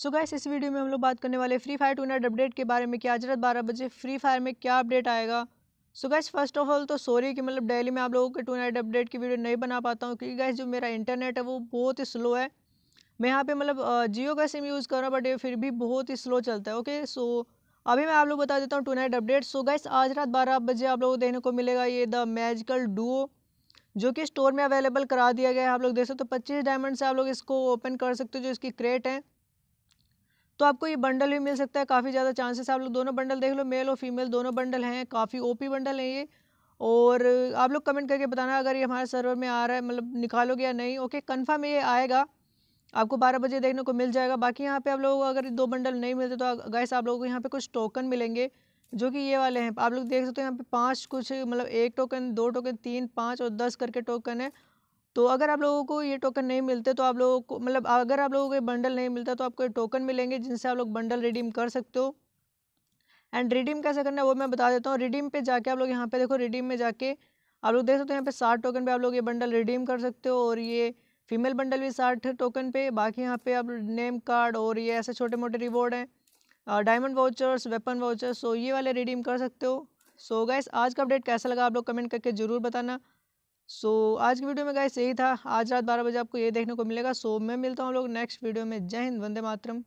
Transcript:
सो so guys इस video में हम लोग बात करने वाले Free Fire tonight update के बारे में कि आज रात बारह बजे फ्री फायर में क्या अपडेट आएगा so guys first of all तो सॉरी कि मतलब डेली मैं आप लोगों के टू नाइट अपडेट की वीडियो नहीं बना पाता हूँ क्योंकि गैस जो मेरा इंटरनेट है वो बहुत ही स्लो है मैं यहाँ पे मतलब जियो का सिम यूज़ कर रहा हूँ बट ये फिर भी बहुत ही स्लो चलता है ओके सो अभी मैं आप लोग बता देता हूँ tonight update so guys आज रात बारह बजे आप लोगों को देखने को मिलेगा ये द मैजिकल डुओ जो कि स्टोर में अवेलेबल करा दिया गया है आप लोग देख सकते हो तो पच्चीस डायमंड से आप लोग इसको ओपन कर सकते हो जो इसकी क्रेट है तो आपको ये बंडल भी मिल सकता है काफ़ी ज़्यादा चांसेस आप लोग दोनों बंडल देख लो मेल और फीमेल दोनों बंडल हैं काफ़ी ओपी बंडल हैं ये और आप लोग कमेंट करके बताना अगर ये हमारे सर्वर में आ रहा है मतलब निकालोगे या नहीं ओके कन्फर्म ये आएगा आपको 12 बजे देखने को मिल जाएगा बाकी यहाँ पे आप लोगों को अगर दो बंडल नहीं मिलते तो गैस आप लोगों को यहाँ पे कुछ टोकन मिलेंगे जो कि ये वाले हैं आप लोग देख सकते हो यहाँ पे पांच कुछ मतलब एक टोकन दो टोकन तीन पाँच और दस करके टोकन है तो अगर आप लोगों को ये टोकन नहीं मिलते तो आप लोगों को मतलब अगर आप लोगों को ये बंडल नहीं मिलता तो आपको ये टोकन मिलेंगे जिनसे आप लोग बंडल रिडीम कर सकते हो एंड रिडीम कैसे करना है वो मैं बता देता हूँ रिडीम पे जाके आप लोग यहाँ पे देखो रिडीम में जाके आप लोग देख सकते हो यहाँ पे साठ टोकन पे आप लोग ये बंडल रिडीम कर सकते हो और ये फीमेल बंडल भी साठ टोकन पे बाकी यहाँ पे आप नेम कार्ड और ये ऐसे छोटे मोटे रिवॉर्ड हैं diamond vouchers weapon vouchers so ये वाले रिडीम कर सकते हो सो so आज का अपडेट कैसा लगा आप लोग कमेंट करके ज़रूर बताना सो so, आज की वीडियो में गाइस यही था आज रात बारह बजे आपको ये देखने को मिलेगा सो so, मैं मिलता हूँ लोग नेक्स्ट वीडियो में जय हिंद वंदे मातरम